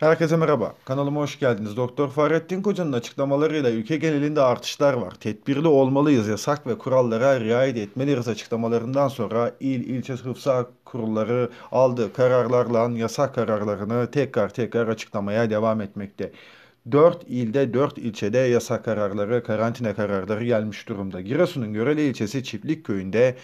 Herkese merhaba. Kanalıma hoş geldiniz. Doktor Fahrettin Koca'nın açıklamalarıyla ülke genelinde artışlar var. Tedbirli olmalıyız, yasak ve kurallara riayet etmeliyiz açıklamalarından sonra il ilçe hıfza kurulları aldığı kararlarla yasak kararlarını tekrar tekrar açıklamaya devam etmekte. 4 ilde 4 ilçede yasak kararları, karantina kararları gelmiş durumda. Giresun'un göreli ilçesi Çiftlik köyünde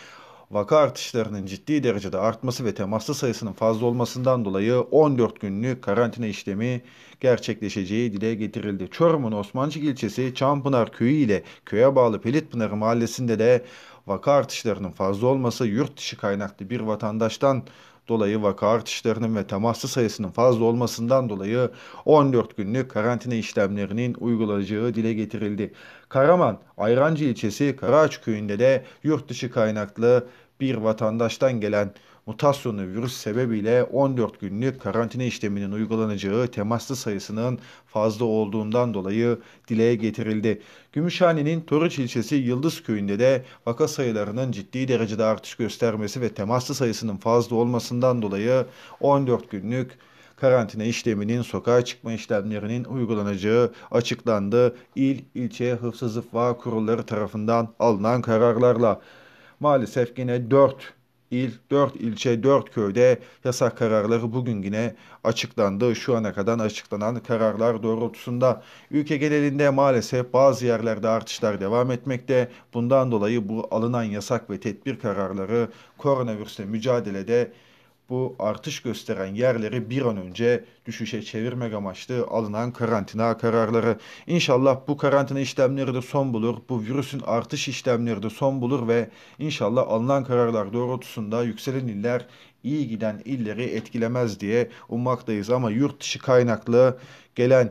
vaka artışlarının ciddi derecede artması ve temaslı sayısının fazla olmasından dolayı 14 günlük karantina işlemi gerçekleşeceği dile getirildi. Çorum'un Osmancık ilçesi Çampınar köyü ile köye bağlı Pelitpınar mahallesinde de vaka artışlarının fazla olması yurt dışı kaynaklı bir vatandaştan dolayı vaka artışlarının ve temaslı sayısının fazla olmasından dolayı 14 günlük karantina işlemlerinin uygulanacağı dile getirildi. Karaman, Ayrancı ilçesi Karaağaç köyünde de yurt dışı kaynaklı bir vatandaştan gelen mutasyonlu virüs sebebiyle 14 günlük karantina işleminin uygulanacağı temaslı sayısının fazla olduğundan dolayı dile getirildi. Gümüşhane'nin Toruç ilçesi Yıldız köyünde de vaka sayılarının ciddi derecede artış göstermesi ve temaslı sayısının fazla olmasından dolayı 14 günlük karantina işleminin sokağa çıkma işlemlerinin uygulanacağı açıklandı. İl, ilçe, hıfzı zıfva kurulları tarafından alınan kararlarla maalesef yine 4 il, 4 ilçe, 4 köyde yasak kararları bugün yine açıklandı. Şu ana kadar açıklanan kararlar doğrultusunda ülke genelinde maalesef bazı yerlerde artışlar devam etmekte. Bundan dolayı bu alınan yasak ve tedbir kararları koronavirüsle mücadelede bu artış gösteren yerleri bir an önce düşüşe çevirmek amaçlı alınan karantina kararları. İnşallah bu karantina işlemleri de son bulur, bu virüsün artış işlemleri de son bulur ve inşallah alınan kararlar doğrultusunda yükselen iller iyi giden illeri etkilemez diye ummaktayız. Ama yurt dışı kaynaklı gelen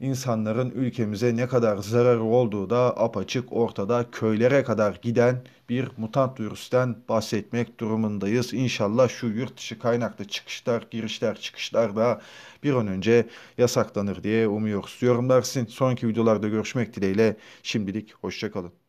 insanların ülkemize ne kadar zararı olduğu da apaçık ortada köylere kadar giden bir mutant virüsten bahsetmek durumundayız. İnşallah şu yurt dışı kaynaklı çıkışlar, girişler, çıkışlar da bir an önce yasaklanır diye umuyoruz. Yorumlar sizin. Sonraki videolarda görüşmek dileğiyle. Şimdilik hoşçakalın.